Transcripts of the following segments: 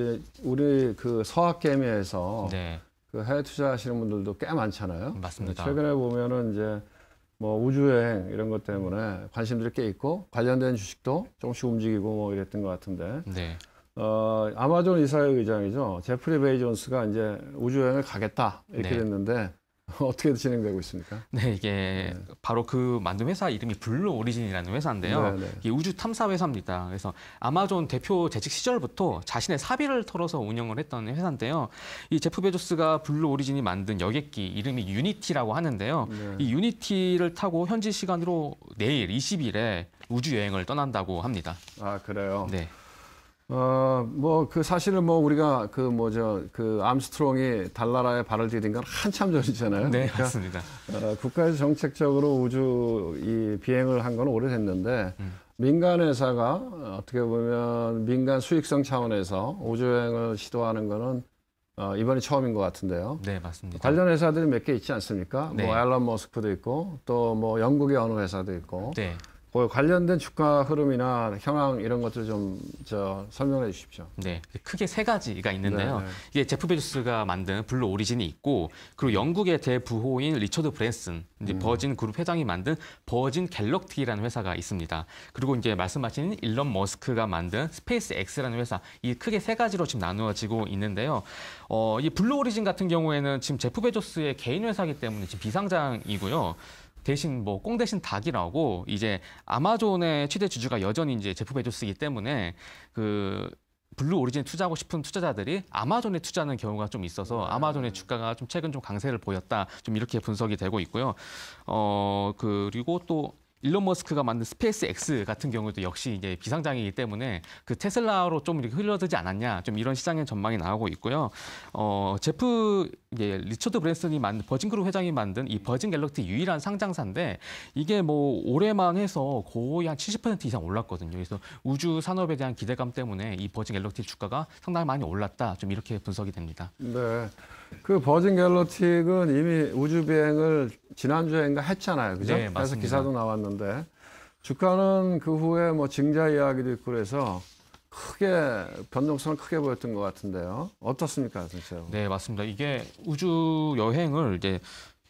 이제 우리 그 서학개미에서 네. 그 해외 투자하시는 분들도 꽤 많잖아요. 맞습니다. 최근에 보면은 이제 뭐 우주여행 이런 것 때문에 관심들이 꽤 있고 관련된 주식도 조금씩 움직이고 뭐 이랬던 것 같은데. 네. 어, 아마존 이사회 의장이죠. 제프리 베이존스가 이제 우주여행을 가겠다 이렇게 네. 됐는데 어떻게 진행되고 있습니까? 네, 이게 네. 바로 그 만든 회사 이름이 블루 오리진이라는 회사인데요. 네, 네. 우주 탐사 회사입니다. 그래서 아마존 대표 재직 시절부터 자신의 사비를 털어서 운영을 했던 회사인데요. 이 제프 베조스가 블루 오리진이 만든 여객기 이름이 유니티라고 하는데요. 네. 이 유니티를 타고 현지 시간으로 내일 20일에 우주 여행을 떠난다고 합니다. 아, 그래요? 네. 어, 뭐, 그 사실은 뭐, 우리가 그 뭐죠, 그 암스트롱이 달나라에 발을 디딘 건 한참 전이잖아요. 네, 그러니까 맞습니다. 어, 국가에서 정책적으로 우주 이 비행을 한 건 오래됐는데, 음. 민간회사가 어떻게 보면 민간 수익성 차원에서 우주여행을 시도하는 거는 어, 이번이 처음인 것 같은데요. 네, 맞습니다. 관련 회사들이 몇 개 있지 않습니까? 뭐 네. 뭐, 앨런 머스크도 있고, 또 뭐, 영국의 어느 회사도 있고, 네. 뭐 관련된 주가 흐름이나 현황 이런 것들 좀저 설명해 주십시오. 네, 크게 세 가지가 있는데요. 네. 네. 이게 제프 베조스가 만든 블루 오리진이 있고 그리고 영국의 대부호인 리처드 브랜슨, 음. 버진 그룹 회장이 만든 버진 갤럭틱이라는 회사가 있습니다. 그리고 이제 말씀하신 일론 머스크가 만든 스페이스 X라는 회사, 이 크게 세 가지로 지금 나누어지고 있는데요. 어, 이 블루 오리진 같은 경우에는 지금 제프 베조스의 개인 회사이기 때문에 지금 비상장이고요. 대신 뭐 꽁 대신 닭이라고 이제 아마존의 최대 주주가 여전히 이제 제프 베조스이기 때문에 그 블루 오리진 투자하고 싶은 투자자들이 아마존에 투자하는 경우가 좀 있어서 음. 아마존의 주가가 좀 최근 좀 강세를 보였다. 좀 이렇게 분석이 되고 있고요. 어 그리고 또 일론 머스크가 만든 스페이스 X 같은 경우도 역시 이제 비상장이기 때문에 그 테슬라로 좀 이렇게 흘러들지 않았냐 좀 이런 시장의 전망이 나오고 있고요. 어 제프 예, 리처드 브랜슨이 만든 버진그룹 회장이 만든 이 버진 갤럭티 유일한 상장사인데 이게 뭐 올해만 해서 거의 한 70% 이상 올랐거든요. 그래서 우주 산업에 대한 기대감 때문에 이 버진 갤럭티 주가가 상당히 많이 올랐다 좀 이렇게 분석이 됩니다. 네, 그 버진 갤럭티는 이미 우주 비행을 지난주에인가 했잖아요. 그죠? 네, 그래서 기사도 나왔는데 주가는 그 후에 뭐 증자 이야기도 있고 그래서 크게 변동성을 크게 보였던 것 같은데요. 어떻습니까, 진짜 네, 맞습니다. 이게 우주 여행을 이제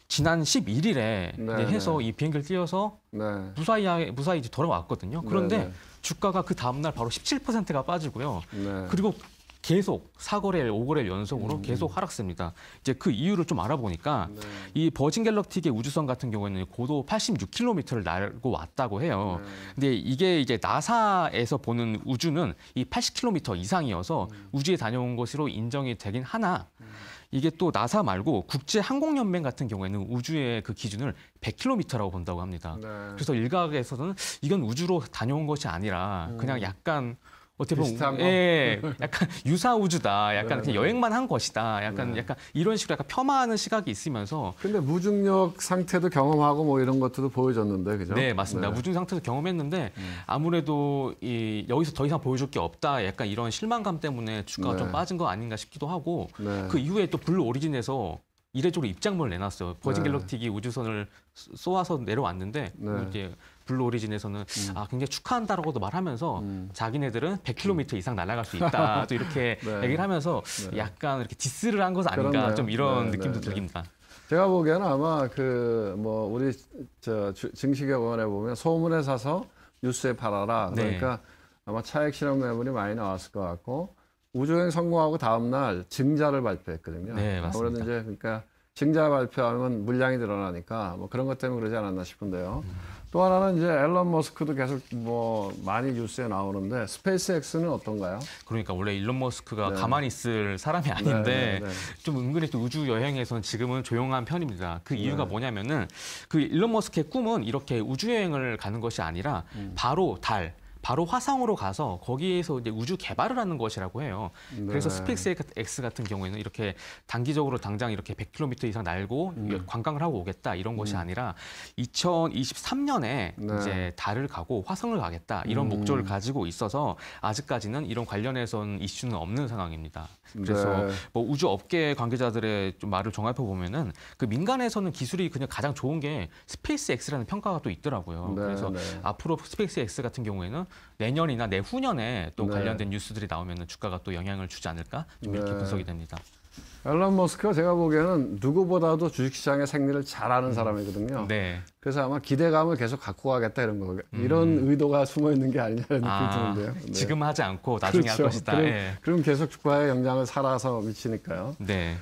지난 11일에 네, 해서 네. 이 비행기를 띄워서 네. 무사히 무사히 이제 돌아왔거든요. 그런데 네, 네. 주가가 그 다음 날 바로 17%가 빠지고요. 그리고 계속 사거래일, 오거래일 연속으로 음. 계속 하락세입니다. 이제 그 이유를 좀 알아보니까 네. 이 버진 갤럭틱의 우주선 같은 경우에는 고도 86km를 날고 왔다고 해요. 네. 근데 이게 이제 나사에서 보는 우주는 이 80km 이상이어서 음. 우주에 다녀온 것으로 인정이 되긴 하나 음. 이게 또 나사 말고 국제 항공연맹 같은 경우에는 우주의 그 기준을 100km라고 본다고 합니다. 네. 그래서 일각에서는 이건 우주로 다녀온 것이 아니라 그냥 음. 약간 어떻게 보면 예, 네. 약간 유사 우주다. 약간 그냥 네. 여행만 한 것이다. 약간 네. 약간 이런 식으로 약간 폄하하는 시각이 있으면서 근데 무중력 상태도 경험하고 뭐 이런 것들도 보여줬는데 그죠? 네, 맞습니다. 무중 상태도 경험했는데 음. 아무래도 이 여기서 더 이상 보여줄 게 없다. 약간 이런 실망감 때문에 주가가 네. 좀 빠진 거 아닌가 싶기도 하고 네. 그 이후에 또 블루 오리진에서 이래저래 입장문을 내놨어요. 버진 네. 갤럭틱이 우주선을 쏘아서 내려왔는데 네. 이제 블루 오리진에서는 음. 아 굉장히 축하한다라고도 말하면서 음. 자기네들은 100km 이상 날아갈 수 있다 또 이렇게 네. 얘기를 하면서 네. 약간 이렇게 디스를 한것 아닌가 그렇네요. 좀 이런 네, 느낌도 네, 들깁니다. 제가 보기에는 아마 그 뭐 우리 저 증시경원에 보면 소문에 사서 뉴스에 팔아라 그러니까 아마 차액 실험 매물이 많이 나왔을 것 같고 우주여행 성공하고 다음날 증자를 발표했거든요. 네, 맞습니다. 아무래도 이제 그러니까 증자 발표하면 물량이 늘어나니까 뭐 그런 것 때문에 그러지 않았나 싶은데요. 음. 또 하나는 이제 앨런 머스크도 계속 뭐 많이 뉴스에 나오는데 스페이스X는 어떤가요? 그러니까 원래 일론 머스크가 네. 가만히 있을 사람이 네, 아닌데 네, 네, 네, 좀 은근히 또 우주 여행에서는 지금은 조용한 편입니다. 그 이유가 네. 뭐냐면은 그 일론 머스크의 꿈은 이렇게 우주 여행을 가는 것이 아니라 음. 바로 달 바로 화상으로 가서 거기에서 이제 우주 개발을 하는 것이라고 해요. 네. 그래서 스페이스X 같은 경우에는 이렇게 단기적으로 당장 이렇게 100km 이상 날고 음. 관광을 하고 오겠다 이런 것이 음. 아니라 2023년에 네. 이제 달을 가고 화성을 가겠다 이런 음. 목적을 가지고 있어서 아직까지는 이런 관련해선 이슈는 없는 상황입니다. 그래서 네. 뭐 우주 업계 관계자들의 좀 말을 종합해 보면은 그 민간에서는 기술이 그냥 가장 좋은 게 스페이스X라는 평가가 또 있더라고요. 네, 그래서 네. 앞으로 스페이스X 같은 경우에는 내년이나 내후년에 또 네. 관련된 뉴스들이 나오면 주가가 또 영향을 주지 않을까 좀 이렇게 네. 분석이 됩니다. 앨런 머스크가 제가 보기에는 누구보다도 주식시장의 생리를 잘 아는 음. 사람이거든요. 네. 그래서 아마 기대감을 계속 갖고 가겠다 이런 거 음. 이런 의도가 숨어 있는 게 아니냐는 아, 느낌이 드는데요. 네. 지금 하지 않고 나중에 그렇죠. 할 것이다. 그럼, 예. 그럼 계속 주가의 영향을 살아서 미치니까요. 네.